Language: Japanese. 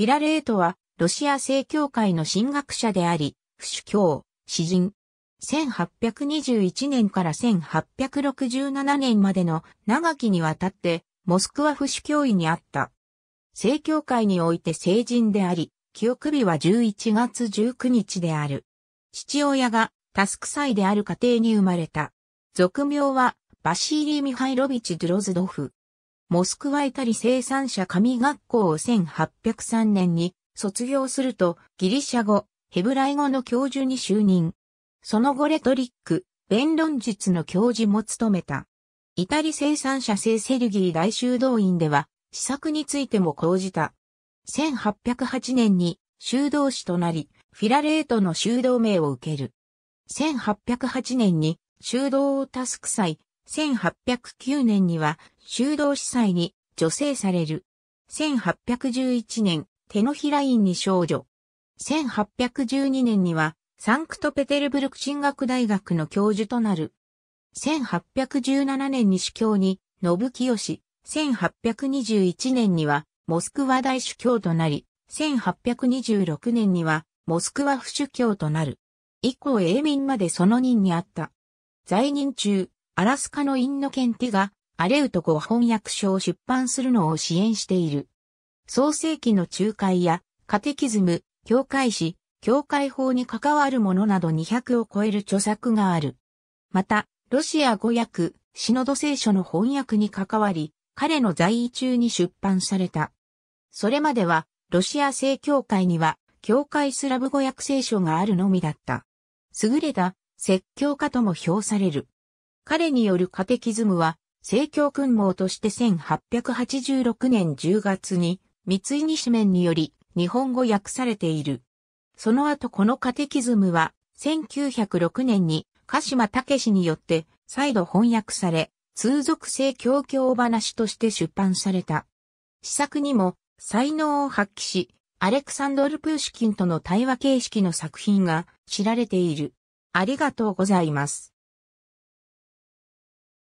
フィラレートは、ロシア正教会の神学者であり、不主教、詩人。1821年から1867年までの長きにわたって、モスクワ不主教医にあった。正教会において成人であり、記憶日は11月19日である。父親がタスク祭である家庭に生まれた。俗名はバシーリー・ミハイロビチ・ドロズドフ。モスクワイタリ生産者神学校を1803年に卒業するとギリシャ語、ヘブライ語の教授に就任。その後レトリック、弁論術の教授も務めた。イタリ生産者聖セルギー大修道院では、施策についても講じた。1808年に修道士となり、フィラレートの修道名を受ける。1808年に修道をタスク祭、1809年には修道司祭に女性される。1811年、手のひら院に少女。1812年には、サンクトペテルブルク神学大学の教授となる。1817年に主教に、信清。1821年には、モスクワ大主教となり、1826年には、モスクワ府主教となる。以降英民までその任にあった。在任中、アラスカのインノケンティがアレウト語翻訳書を出版するのを支援している。創世記の仲介や、カテキズム、教会史、教会法に関わるものなど200を超える著作がある。また、ロシア語訳、シノド聖書の翻訳に関わり、彼の在位中に出版された。それまでは、ロシア正教会には、教会スラブ語訳聖書があるのみだった。優れた説教家とも評される。彼によるカテキズムは、政教訓網として1886年10月に三井西面により日本語訳されている。その後このカテキズムは1906年に鹿島武によって再度翻訳され、通俗性教教話として出版された。試作にも才能を発揮し、アレクサンドル・プーシキンとの対話形式の作品が知られている。ありがとうございます。